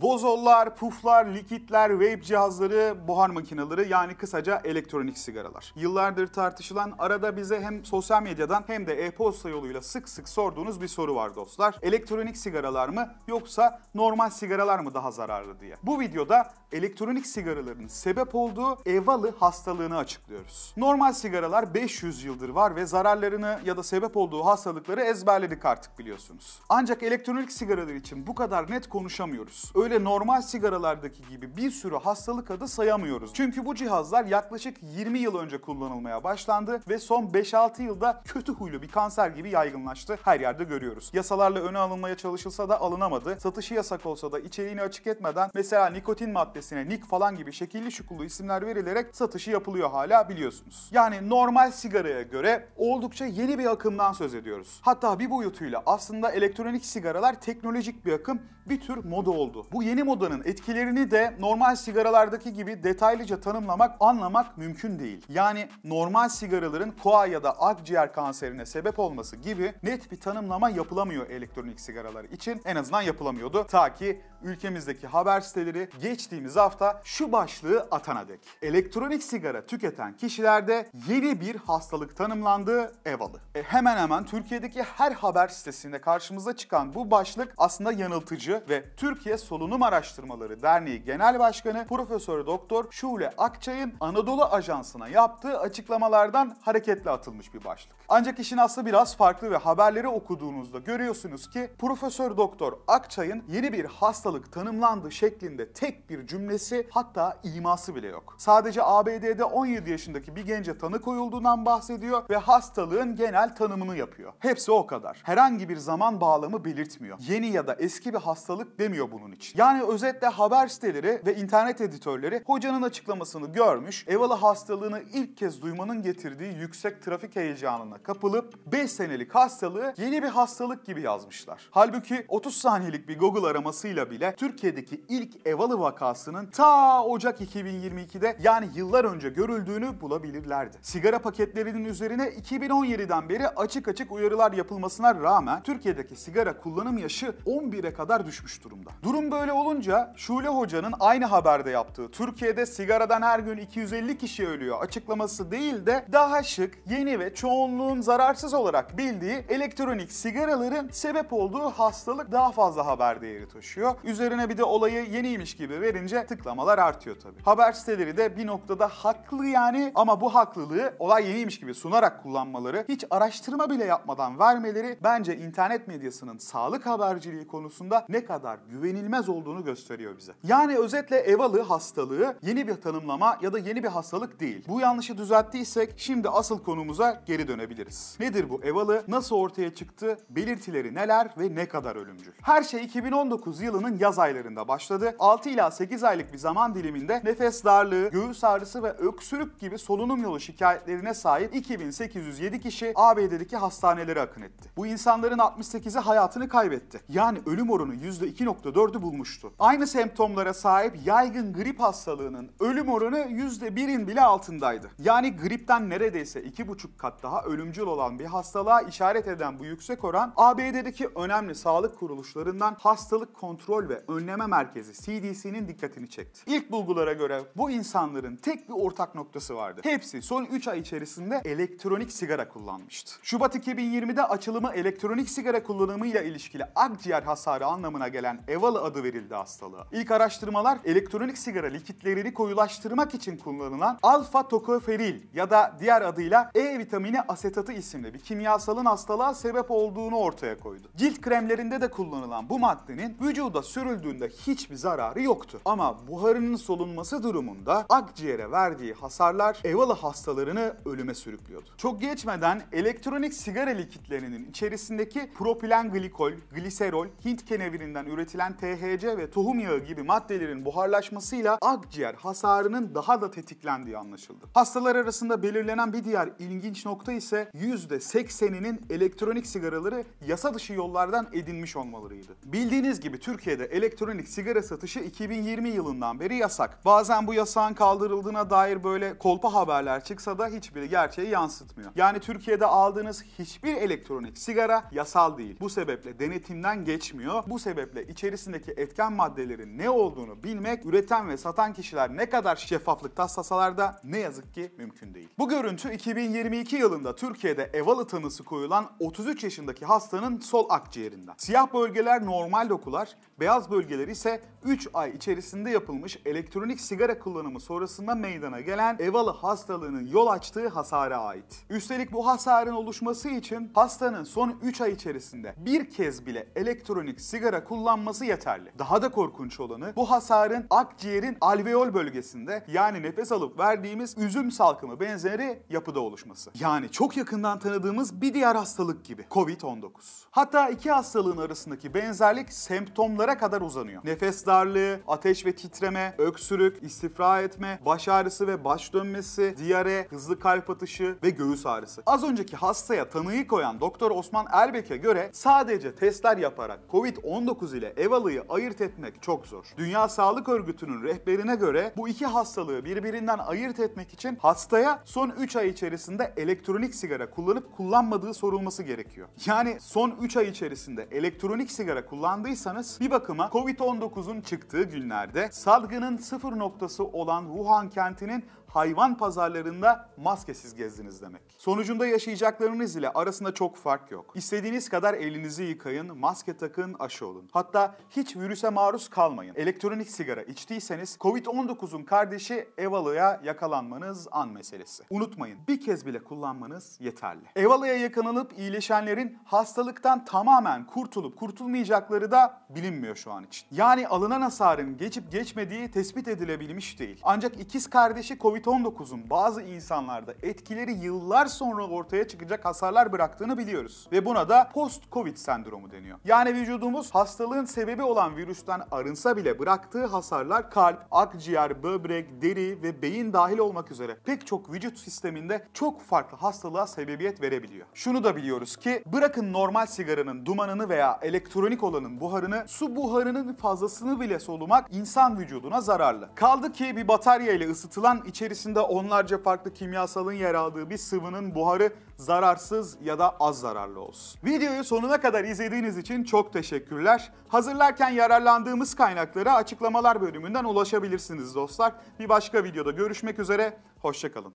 Vozollar, puflar, likitler, vape cihazları, buhar makineleri yani kısaca elektronik sigaralar. Yıllardır tartışılan arada bize hem sosyal medyadan hem de e-posta yoluyla sık sık sorduğunuz bir soru var dostlar. Elektronik sigaralar mı yoksa normal sigaralar mı daha zararlı diye. Bu videoda elektronik sigaraların sebep olduğu evalı hastalığını açıklıyoruz. Normal sigaralar 500 yıldır var ve zararlarını ya da sebep olduğu hastalıkları ezberledik artık biliyorsunuz. Ancak elektronik sigaralar için bu kadar net konuşamıyoruz. Öyle Böyle normal sigaralardaki gibi bir sürü hastalık adı sayamıyoruz. Çünkü bu cihazlar yaklaşık 20 yıl önce kullanılmaya başlandı ve son 5-6 yılda kötü huylu bir kanser gibi yaygınlaştı. Her yerde görüyoruz. Yasalarla öne alınmaya çalışılsa da alınamadı. Satışı yasak olsa da içeriğini açık etmeden mesela nikotin maddesine nik falan gibi şekilli şukullu isimler verilerek satışı yapılıyor hala biliyorsunuz. Yani normal sigaraya göre oldukça yeni bir akımdan söz ediyoruz. Hatta bir boyutuyla aslında elektronik sigaralar teknolojik bir akım, bir tür moda oldu. Bu yeni modanın etkilerini de normal sigaralardaki gibi detaylıca tanımlamak, anlamak mümkün değil. Yani normal sigaraların koa ya da akciğer kanserine sebep olması gibi net bir tanımlama yapılamıyor elektronik sigaralar için. En azından yapılamıyordu. Ta ki ülkemizdeki haber siteleri geçtiğimiz hafta şu başlığı atana dek. Elektronik sigara tüketen kişilerde yeni bir hastalık tanımlandı, evalı. E hemen hemen Türkiye'deki her haber sitesinde karşımıza çıkan bu başlık aslında yanıltıcı ve Türkiye sosyal Solunum Araştırmaları Derneği Genel Başkanı Profesör Doktor Şule Akçay'ın Anadolu Ajansı'na yaptığı açıklamalardan hareketle atılmış bir başlık. Ancak işin aslı biraz farklı ve haberleri okuduğunuzda görüyorsunuz ki Profesör Doktor Akçay'ın yeni bir hastalık tanımlandı şeklinde tek bir cümlesi hatta iması bile yok. Sadece ABD'de 17 yaşındaki bir gence tanı koyulduğundan bahsediyor ve hastalığın genel tanımını yapıyor. Hepsi o kadar. Herhangi bir zaman bağlamı belirtmiyor. Yeni ya da eski bir hastalık demiyor bunun için. Yani özetle haber siteleri ve internet editörleri hocanın açıklamasını görmüş, Evala hastalığını ilk kez duymanın getirdiği yüksek trafik heyecanına kapılıp 5 senelik hastalığı yeni bir hastalık gibi yazmışlar. Halbuki 30 saniyelik bir Google aramasıyla bile Türkiye'deki ilk Evalı vakasının ta Ocak 2022'de yani yıllar önce görüldüğünü bulabilirlerdi. Sigara paketlerinin üzerine 2017'den beri açık açık uyarılar yapılmasına rağmen Türkiye'deki sigara kullanım yaşı 11'e kadar düşmüş durumda. Durum böyle böyle olunca Şule Hoca'nın aynı haberde yaptığı Türkiye'de sigaradan her gün 250 kişi ölüyor açıklaması değil de daha şık, yeni ve çoğunluğun zararsız olarak bildiği elektronik sigaraların sebep olduğu hastalık daha fazla haber değeri taşıyor. Üzerine bir de olayı yeniymiş gibi verince tıklamalar artıyor tabii. Haber siteleri de bir noktada haklı yani ama bu haklılığı olay yeniymiş gibi sunarak kullanmaları, hiç araştırma bile yapmadan vermeleri bence internet medyasının sağlık haberciliği konusunda ne kadar güvenilmez yetmez olduğunu gösteriyor bize. Yani özetle evalı hastalığı yeni bir tanımlama ya da yeni bir hastalık değil. Bu yanlışı düzelttiysek şimdi asıl konumuza geri dönebiliriz. Nedir bu evalı? Nasıl ortaya çıktı? Belirtileri neler ve ne kadar ölümcül? Her şey 2019 yılının yaz aylarında başladı. 6 ila 8 aylık bir zaman diliminde nefes darlığı, göğüs ağrısı ve öksürük gibi solunum yolu şikayetlerine sahip 2807 kişi ABD'deki hastanelere akın etti. Bu insanların 68'i hayatını kaybetti. Yani ölüm oranı %2.4'ü bulmuş bulmuştu. Aynı semptomlara sahip yaygın grip hastalığının ölüm oranı %1'in bile altındaydı. Yani gripten neredeyse 2,5 kat daha ölümcül olan bir hastalığa işaret eden bu yüksek oran ABD'deki önemli sağlık kuruluşlarından Hastalık Kontrol ve Önleme Merkezi CDC'nin dikkatini çekti. İlk bulgulara göre bu insanların tek bir ortak noktası vardı. Hepsi son 3 ay içerisinde elektronik sigara kullanmıştı. Şubat 2020'de açılımı elektronik sigara kullanımıyla ilişkili akciğer hasarı anlamına gelen EVAL adı verildi hastalığa. İlk araştırmalar elektronik sigara likitlerini koyulaştırmak için kullanılan alfa tokoferil ya da diğer adıyla E vitamini asetatı isimli bir kimyasalın hastalığa sebep olduğunu ortaya koydu. Cilt kremlerinde de kullanılan bu maddenin vücuda sürüldüğünde hiçbir zararı yoktu. Ama buharının solunması durumunda akciğere verdiği hasarlar Evola hastalarını ölüme sürüklüyordu. Çok geçmeden elektronik sigara likitlerinin içerisindeki propilen glikol, gliserol, Hint kenevirinden üretilen THC THC ve tohum yağı gibi maddelerin buharlaşmasıyla akciğer hasarının daha da tetiklendiği anlaşıldı. Hastalar arasında belirlenen bir diğer ilginç nokta ise %80'inin elektronik sigaraları yasa dışı yollardan edinmiş olmalarıydı. Bildiğiniz gibi Türkiye'de elektronik sigara satışı 2020 yılından beri yasak. Bazen bu yasağın kaldırıldığına dair böyle kolpa haberler çıksa da hiçbiri gerçeği yansıtmıyor. Yani Türkiye'de aldığınız hiçbir elektronik sigara yasal değil. Bu sebeple denetimden geçmiyor. Bu sebeple içerisindeki etken maddelerin ne olduğunu bilmek, üreten ve satan kişiler ne kadar şeffaflık taslasalar da ne yazık ki mümkün değil. Bu görüntü 2022 yılında Türkiye'de evalı tanısı koyulan 33 yaşındaki hastanın sol akciğerinden. Siyah bölgeler normal dokular, beyaz bölgeler ise 3 ay içerisinde yapılmış elektronik sigara kullanımı sonrasında meydana gelen evalı hastalığının yol açtığı hasara ait. Üstelik bu hasarın oluşması için hastanın son 3 ay içerisinde bir kez bile elektronik sigara kullanması yeterli hali. Daha da korkunç olanı bu hasarın akciğerin alveol bölgesinde yani nefes alıp verdiğimiz üzüm salkımı benzeri yapıda oluşması. Yani çok yakından tanıdığımız bir diğer hastalık gibi COVID-19. Hatta iki hastalığın arasındaki benzerlik semptomlara kadar uzanıyor. Nefes darlığı, ateş ve titreme, öksürük, istifra etme, baş ağrısı ve baş dönmesi, diyare, hızlı kalp atışı ve göğüs ağrısı. Az önceki hastaya tanıyı koyan Doktor Osman Erbek'e göre sadece testler yaparak COVID-19 ile evalıyı ayırt etmek çok zor. Dünya Sağlık Örgütü'nün rehberine göre bu iki hastalığı birbirinden ayırt etmek için hastaya son 3 ay içerisinde elektronik sigara kullanıp kullanmadığı sorulması gerekiyor. Yani son 3 ay içerisinde elektronik sigara kullandıysanız bir bakıma Covid-19'un çıktığı günlerde salgının sıfır noktası olan Wuhan kentinin hayvan pazarlarında maskesiz gezdiniz demek. Sonucunda yaşayacaklarınız ile arasında çok fark yok. İstediğiniz kadar elinizi yıkayın, maske takın, aşı olun. Hatta hiç virüse maruz kalmayın. Elektronik sigara içtiyseniz COVID-19'un kardeşi Evalı'ya yakalanmanız an meselesi. Unutmayın bir kez bile kullanmanız yeterli. Evalı'ya yakalanıp iyileşenlerin hastalıktan tamamen kurtulup kurtulmayacakları da bilinmiyor şu an için. Yani alınan hasarın geçip geçmediği tespit edilebilmiş değil. Ancak ikiz kardeşi covid Covid-19'un bazı insanlarda etkileri yıllar sonra ortaya çıkacak hasarlar bıraktığını biliyoruz. Ve buna da post-Covid sendromu deniyor. Yani vücudumuz hastalığın sebebi olan virüsten arınsa bile bıraktığı hasarlar kalp, akciğer, böbrek, deri ve beyin dahil olmak üzere pek çok vücut sisteminde çok farklı hastalığa sebebiyet verebiliyor. Şunu da biliyoruz ki bırakın normal sigaranın dumanını veya elektronik olanın buharını, su buharının fazlasını bile solumak insan vücuduna zararlı. Kaldı ki bir batarya ile ısıtılan içerik içerisinde onlarca farklı kimyasalın yer aldığı bir sıvının buharı zararsız ya da az zararlı olsun. Videoyu sonuna kadar izlediğiniz için çok teşekkürler. Hazırlarken yararlandığımız kaynaklara açıklamalar bölümünden ulaşabilirsiniz dostlar. Bir başka videoda görüşmek üzere, hoşçakalın.